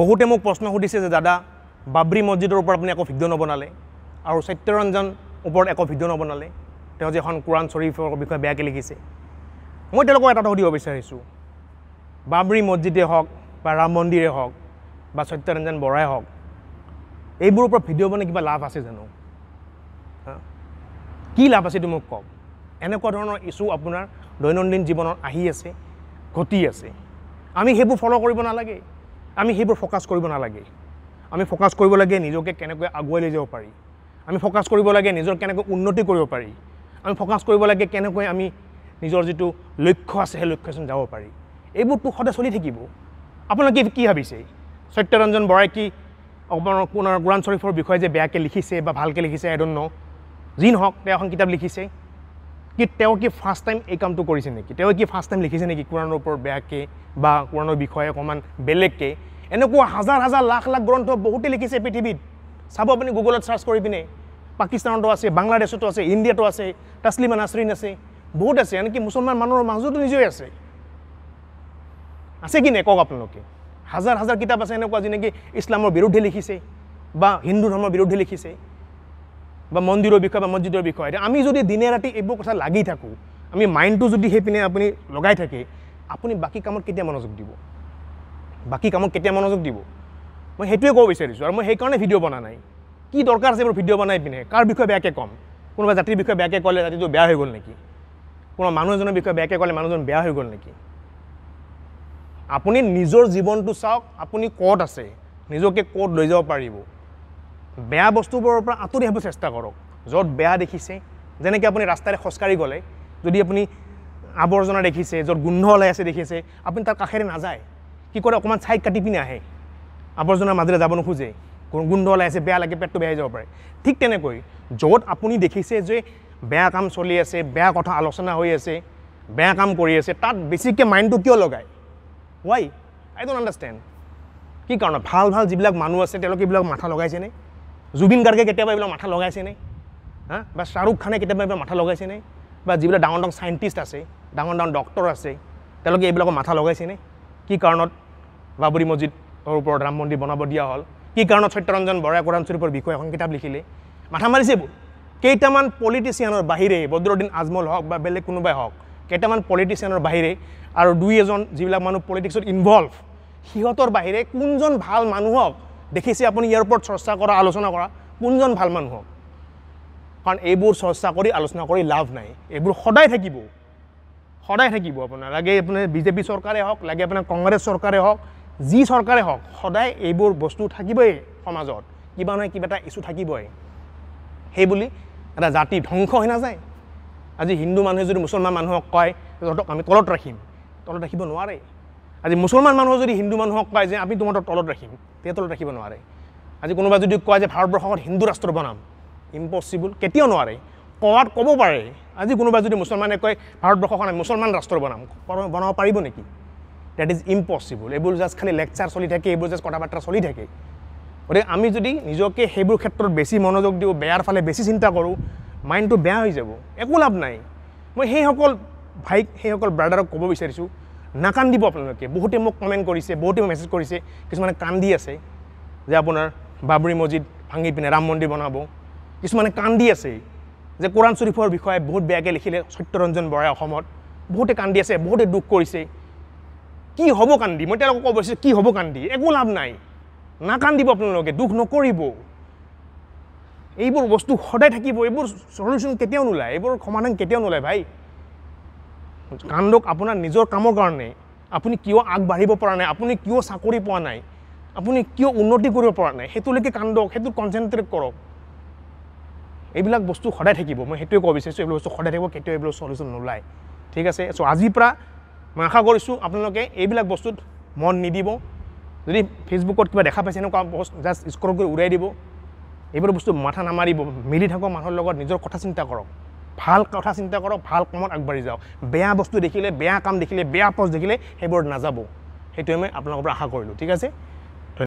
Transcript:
বহুতে মোক প্ৰশ্ন সুধিছে যে দাদা বাবৰি মছজিদৰ ওপৰত আপুনি একো ভিডিঅ' নবনালে আৰু সত্যৰঞ্জন ওপৰত একো ভিডিঅ' নবনালে তেওঁ যে এখন কোৰাণ শ্বৰীফৰ বিষয়ে বেয়াকৈ লিখিছে মই তেওঁলোকক এটা সুধিব বিচাৰিছোঁ বাবৰি মছজিদে হওক বা ৰাম মন্দিৰে হওক বা সত্যৰঞ্জন বৰাই হওক এইবোৰৰ ওপৰত ভিডিঅ' বনাই কিবা লাভ আছে জানো কি লাভ আছে এইটো মোক কওক এনেকুৱা ধৰণৰ ইছ্যু আপোনাৰ দৈনন্দিন জীৱনত আহি আছে ঘটি আছে আমি সেইবোৰ ফ'ল' কৰিব নালাগে আমি সেইবোৰ ফ'কাছ কৰিব নালাগে আমি ফ'কাছ কৰিব লাগে নিজকে কেনেকৈ আগুৱাই লৈ যাব পাৰি আমি ফ'কাছ কৰিব লাগে নিজৰ কেনেকৈ উন্নতি কৰিব পাৰি আমি ফ'কাছ কৰিব লাগে কেনেকৈ আমি নিজৰ যিটো লক্ষ্য আছে সেই লক্ষ্যচোন যাব পাৰি এইবোৰতো সদায় চলি থাকিব আপোনালোকে কি ভাবিছে সত্যৰঞ্জন বৰাই কি আপোনাৰ কোনাৰ কোৰাণ শ্বৰীফৰ বিষয়ে যে বেয়াকৈ লিখিছে বা ভালকৈ লিখিছে এডন ন যি নহওক তেওঁ এখন কিতাপ লিখিছে কি তেওঁ কি ফাৰ্ষ্ট টাইম এই কামটো কৰিছে নেকি তেওঁ কি ফাৰ্ষ্ট টাইম লিখিছে নেকি কোৰাণৰ ওপৰত বেয়াকৈ বা কোৰাণৰ বিষয়ে অকণমান বেলেগকৈ এনেকুৱা হাজাৰ হাজাৰ লাখ লাখ গ্ৰন্থ বহুতেই লিখিছে পৃথিৱীত চাব আপুনি গুগলত চাৰ্চ কৰি পিনে পাকিস্তানতো আছে বাংলাদেশতো আছে ইণ্ডিয়াতো আছে তাছলিমা নাছৰিন আছে বহুত আছে আনকি মুছলমান মানুহৰ মাজতো নিজেই আছে আছে কি নাই কওক আপোনালোকে হাজাৰ হাজাৰ কিতাপ আছে এনেকুৱা যি নেকি ইছলামৰ বিৰুদ্ধে লিখিছে বা হিন্দু ধৰ্মৰ বিৰুদ্ধে লিখিছে বা মন্দিৰৰ বিষয়ে বা মছজিদৰ বিষয়ে এতিয়া আমি যদি দিনে ৰাতি এইবোৰ কথা লাগি থাকোঁ আমি মাইণ্ডটো যদি সেইপিনে আপুনি লগাই থাকে আপুনি বাকী কামত কেতিয়া মনোযোগ দিব বাকী কামক কেতিয়া মনোযোগ দিব মই সেইটোৱে ক'ব বিচাৰিছোঁ আৰু মই সেইকাৰণে ভিডিঅ' বনা নাই কি দৰকাৰ আছে মোৰ ভিডিঅ' বনাই পিনে কাৰ বিষয়ে বেয়াকৈ ক'ম কোনোবা জাতিৰ বিষয়ে বেয়াকৈ ক'লে জাতিটো বেয়া হৈ গ'ল নেকি কোনোবা মানুহ এজনৰ বিষয়ে বেয়াকৈ ক'লে মানুহজন বেয়া হৈ গ'ল নেকি আপুনি নিজৰ জীৱনটো চাওক আপুনি ক'ত আছে নিজকে ক'ত লৈ যাব পাৰিব বেয়া বস্তুবোৰৰ পৰা আঁতৰি আহিব চেষ্টা কৰক য'ত বেয়া দেখিছে যেনেকৈ আপুনি ৰাস্তাৰে খোজকাঢ়ি গ'লে যদি আপুনি আৱৰ্জনা দেখিছে য'ত গোন্ধ ওলাই আছে দেখিছে আপুনি তাৰ কাষেৰে নাযায় কি কৰে অকণমান ছাইড কাটি পিনে আহে আৱৰ্জনাৰ মাজেৰে যাব নোখোজে গোন্ধ ওলাই আছে বেয়া লাগে পেটটো বেয়া হৈ যাব পাৰে ঠিক তেনেকৈ য'ত আপুনি দেখিছে যে বেয়া কাম চলি আছে বেয়া কথা আলোচনা হৈ আছে বেয়া কাম কৰি আছে তাত বেছিকৈ মাইণ্ডটো কিয় লগায় ৱাই আই ডোণ্ট আণ্ডাৰষ্টেণ্ড কি কাৰণ ভাল ভাল যিবিলাক মানুহ আছে তেওঁলোকে এইবিলাক মাথা লগাইছেনে জুবিন গাৰ্গে কেতিয়াবা এইবিলাক মাথা লগাইছেনে হা বা শ্বাহৰুখ খানে কেতিয়াবা এইবিলাক মাথা লগাইছেনে বা যিবিলাক ডাঙৰ ডাঙৰ চাইণ্টিষ্ট আছে ডাঙৰ ডাঙৰ ডক্টৰ আছে তেওঁলোকে এইবিলাকক মাথা লগাইছেনে কি কাৰণত বাবৰি মছজিদৰ ওপৰত ৰাম মন্দিৰ বনাব দিয়া হ'ল কি কাৰণত সত্যৰঞ্জন বৰাই কোৰাণ স্বৰূপৰ বিষয়ে এখন কিতাপ লিখিলে মাথা মাৰিছে কেইটামান পলিটিচিয়ানৰ বাহিৰে বদৰুদ্দিন আজমল হওক বা বেলেগ কোনোবাই হওক কেইটামান পলিটিচিয়ানৰ বাহিৰে আৰু দুই এজন যিবিলাক মানুহ পলিটিক্সত ইনভলভ সিহঁতৰ বাহিৰে কোনজন ভাল মানুহক দেখিছে আপুনি ইয়াৰ ওপৰত চৰ্চা কৰা আলোচনা কৰা কোনজন ভাল মানুহক কাৰণ এইবোৰ চৰ্চা কৰি আলোচনা কৰি লাভ নাই এইবোৰ সদায় থাকিব সদায় থাকিব আপোনাৰ লাগে আপোনাৰ বিজেপি চৰকাৰে হওক লাগে আপোনাৰ কংগ্ৰেছ চৰকাৰে হওক যি চৰকাৰে হওক সদায় এইবোৰ বস্তু থাকিবই সমাজত কিবা নহয় কিবা এটা ইছ্যু থাকিবই সেই বুলি এটা জাতি ধ্বংস হৈ নাযায় আজি হিন্দু মানুহে যদি মুছলমান মানুহক কয় যে তহঁতক আমি তলত ৰাখিম তলত ৰাখিব নোৱাৰে আজি মুছলমান মানুহে যদি হিন্দু মানুহক কয় যে আমি তোমাৰ তলত ৰাখিম তে তলত ৰাখিব নোৱাৰে আজি কোনোবাই যদি কয় যে ভাৰতবৰ্ষত হিন্দু ৰাষ্ট্ৰ বনাম ইম্পচিবল কেতিয়াও নোৱাৰে কোৱাত ক'ব পাৰে আজি কোনোবাই যদি মুছলমানে কয় ভাৰতবৰ্ষখন আমি মুছলমান ৰাষ্ট্ৰ বনাম বনাব পাৰিব নেকি ডেট ইজ ইম্পচিবল এইবোৰ জাষ্ট খালি লেকচাৰ চলি থাকে এইবোৰ জাষ্ট কথা বাৰ্তা চলি থাকে গতিকে আমি যদি নিজকে সেইবোৰ ক্ষেত্ৰত বেছি মনোযোগ দিওঁ বেয়াৰ ফালে বেছি চিন্তা কৰোঁ মাইণ্ডটো বেয়া হৈ যাব একো লাভ নাই মই সেইসকল ভাইক সেইসকল ব্ৰাদাৰক ক'ব বিচাৰিছোঁ নাকান্দিব আপোনালোকে বহুতে মোক কমেণ্ট কৰিছে বহুতে মোক মেছেজ কৰিছে কিছুমানে কান্দি আছে যে আপোনাৰ বাবৰি মছজিদ ভাঙি পিনে ৰাম মন্দিৰ বনাব কিছুমানে কান্দি আছে যে কোৰাণ শ্বৰীফৰ বিষয়ে বহুত বেয়াকৈ লিখিলে সত্যৰঞ্জন বৰাই অসমত বহুতে কান্দি আছে বহুতে দুখ কৰিছে কি হ'ব কান্দি মই তেওঁলোকক ক'ব কি হ'ব কান্দি একো লাভ নাই নাকান্দিব আপোনালোকে দুখ নকৰিব এইবোৰ বস্তু সদায় থাকিব এইবোৰ চলিউশ্যন কেতিয়াও নোলায় এইবোৰ সমাধান কেতিয়াও নোলায় ভাই কান্দক আপোনাৰ নিজৰ কামৰ কাৰণে আপুনি কিয় আগবাঢ়িব পৰা নাই আপুনি কিয় চাকৰি পোৱা নাই আপুনি কিয় উন্নতি কৰিব পৰা নাই সেইটোলৈকে কান্দক সেইটো কনচেনট্ৰেট কৰক এইবিলাক বস্তু সদায় থাকিব মই সেইটোৱে ক'ব বিচাৰিছোঁ এইবিলাক বস্তু সদায় থাকিব কেতিয়াও এইবিলাক চলিউশ্যন নোলায় ঠিক আছে চ' আজিৰ পৰা মই আশা কৰিছোঁ আপোনালোকে এইবিলাক বস্তুত মন নিদিব যদি ফেচবুকত কিবা দেখা পাইছে এনেকুৱা বস্তু জাষ্ট স্কুলত গৈ উৰাই দিব এইবোৰ বস্তু মাথা নামাৰিব মিলি থাকক মানুহৰ লগত নিজৰ কথা চিন্তা কৰক ভাল কথা চিন্তা কৰক ভাল কামত আগবাঢ়ি যাওক বেয়া বস্তু দেখিলে বেয়া কাম দেখিলে বেয়া পজ দেখিলে সেইবোৰ নাযাব সেইটোৱে মই আপোনালোকৰ পৰা আশা কৰিলোঁ ঠিক আছে